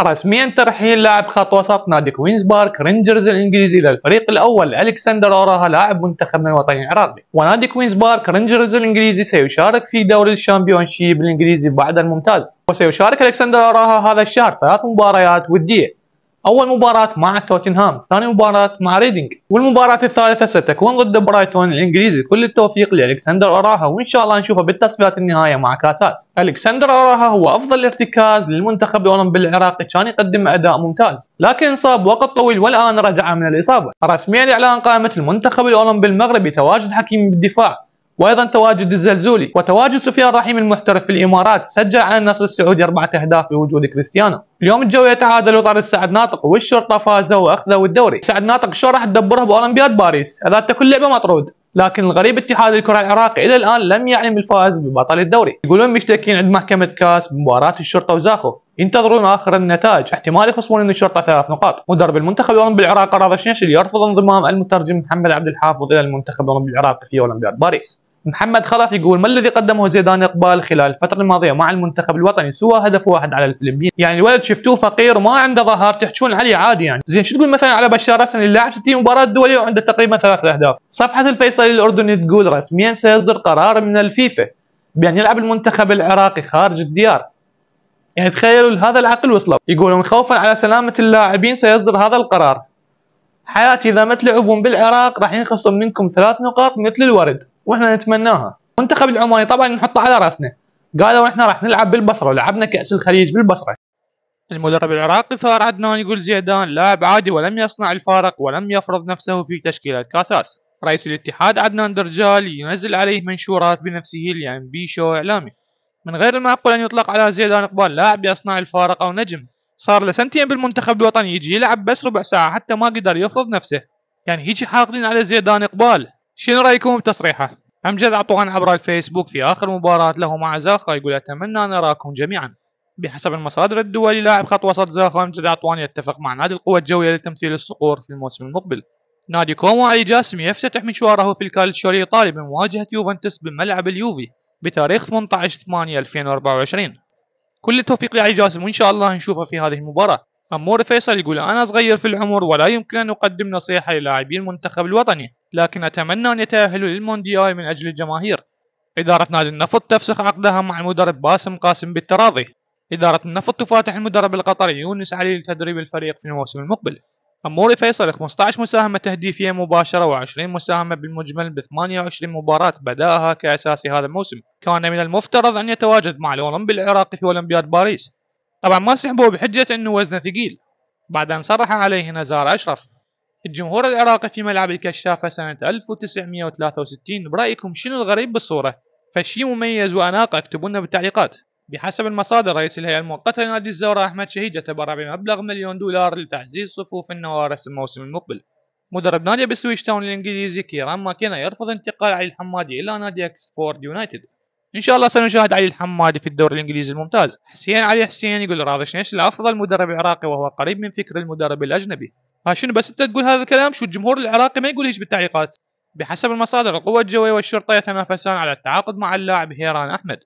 رسميا ترحيل لاعب خط وسط نادي كوينز بارك رينجرز الانجليزي الى الفريق الاول الكسندر اوراها لاعب منتخبنا الوطني العراقي ونادي كوينز بارك رينجرز الانجليزي سيشارك في دوري الشامبيونشيب الانجليزي بعد الممتاز وسيشارك الكسندر اوراها هذا الشهر ثلاث مباريات وديه أول مباراة مع توتنهام ثاني مباراة مع ريدينج والمباراة الثالثة ستكون ضد برايتون الإنجليزي كل التوفيق لألكسندر أراها وإن شاء الله نشوفه بالتصفيات النهائية مع كاساس ألكسندر أراها هو أفضل ارتكاز للمنتخب الأولمبي العراقي كان يقدم أداء ممتاز لكن انصاب وقت طويل والآن رجع من الإصابة رسميا إعلان قائمة المنتخب الأولمبي المغربي تواجد حكيم بالدفاع وايضا تواجد الزلزولي وتواجد سفيان رحيم المحترف في الامارات سجل على النصر السعودي اربعه اهداف بوجود كريستيانو. اليوم الجو تعادل وطرد سعد ناطق والشرطه فازوا واخذوا الدوري. سعد ناطق شو راح تدبره باولمبياد باريس؟ هذا كل لعبه مطرود. لكن الغريب اتحاد الكره العراقي الى الان لم يعلم الفائز ببطل الدوري. يقولون مشتكين عند محكمه كاس بمباراه الشرطه وزاخو. ينتظرون اخر النتائج احتمال يخصمون من الشرطه ثلاث نقاط مدرب المنتخب الاولمبي العراقي راضي الشنشلي يرفض انضمام المترجم محمد عبد الحافظ الى المنتخب الاولمبي العراقي في اولمبياد باريس محمد خلف يقول ما الذي قدمه زيدان اقبال خلال الفتره الماضيه مع المنتخب الوطني سوى هدف واحد على الفلبين يعني الولد شفتوه فقير وما عنده ظهر تحجون عليه عادي يعني زين شو تقول مثلا على بشار حسن اللي لاعب 60 مباراه دوليه وعنده تقريبا ثلاث اهداف صفحه الفيصلي الاردني تقول رسميا سيصدر قرار من الفيفا بان يلعب المنتخب العراقي خارج الديار يعني تخيلوا هذا العقل وصلوا يقولون خوفا على سلامه اللاعبين سيصدر هذا القرار حياتي اذا ما تلعبون بالعراق راح ينخصم منكم ثلاث نقاط مثل الورد واحنا نتمناها المنتخب العماني طبعا نحطه على راسنا قالوا احنا راح نلعب بالبصره ولعبنا كاس الخليج بالبصره المدرب العراقي ثار عدنان يقول زيدان لاعب عادي ولم يصنع الفارق ولم يفرض نفسه في تشكيلة كاساس رئيس الاتحاد عدنان درجال ينزل عليه منشورات بنفسه لأن بي شو إعلامي من غير المعقول أن يطلق على زيدان إقبال لاعب يصنع الفارق أو نجم صار له سنتين بالمنتخب الوطني يجي يلعب بس ربع ساعة حتى ما قدر يفرض نفسه يعني هيجي حاقدين على زيدان إقبال شنو رايكم بتصريحه؟ امجد عطوان عبر الفيسبوك في اخر مباراة له مع زاخا يقول اتمنى ان اراكم جميعا. بحسب المصادر الدولي لاعب خط وسط زاخا امجد عطوان يتفق مع نادي القوى الجوية لتمثيل الصقور في الموسم المقبل. نادي كومو علي جاسم يفتتح مشواره في الكالتشيو الايطالي بمواجهة يوفنتوس بملعب اليوفي بتاريخ 18 8 2024. كل التوفيق لعلي جاسم وان شاء الله نشوفه في هذه المباراة. امور فيصل يقول انا صغير في العمر ولا يمكن ان اقدم نصيحة للاعبين المنتخب الوطني لكن أتمنى أن يتأهلوا للمونديال من أجل الجماهير إدارة نادي النفط تفسخ عقدها مع المدرب باسم قاسم بالتراضي إدارة النفط تفاتح المدرب القطري يونس علي لتدريب الفريق في الموسم المقبل أموري فيصل 15 مساهمة تهديفية مباشرة و20 مساهمة بالمجمل ب 28 مباراة بدأها كأساسي هذا الموسم كان من المفترض أن يتواجد مع الأولمبي العراقي في أولمبياد باريس طبعا ما سحبوه بحجة أنه وزنه ثقيل بعد أن صرح عليه نزار أشرف الجمهور العراقي في ملعب الكشافة سنة 1963 برأيكم شنو الغريب بالصورة؟ فشي مميز وأناقة اكتبوا لنا بالتعليقات بحسب المصادر رئيس الهيئة المؤقتة لنادي الزورة أحمد شهيد يتبرع بمبلغ مليون دولار لتعزيز صفوف النوارس الموسم المقبل مدرب نادي بسويش تاون الإنجليزي كيران ماكينا يرفض انتقال علي الحمادي إلى نادي أكسفورد يونايتد ان شاء الله سنشاهد علي الحمادي في الدوري الانجليزي الممتاز حسين علي حسين يقول راضي شنيش الافضل مدرب عراقي وهو قريب من فكر المدرب الاجنبي ها شنو بس انت تقول هذا الكلام شو الجمهور العراقي ما يقول ايش بالتعليقات بحسب المصادر القوة الجوية والشرطة يتنافسان على التعاقد مع اللاعب هيران أحمد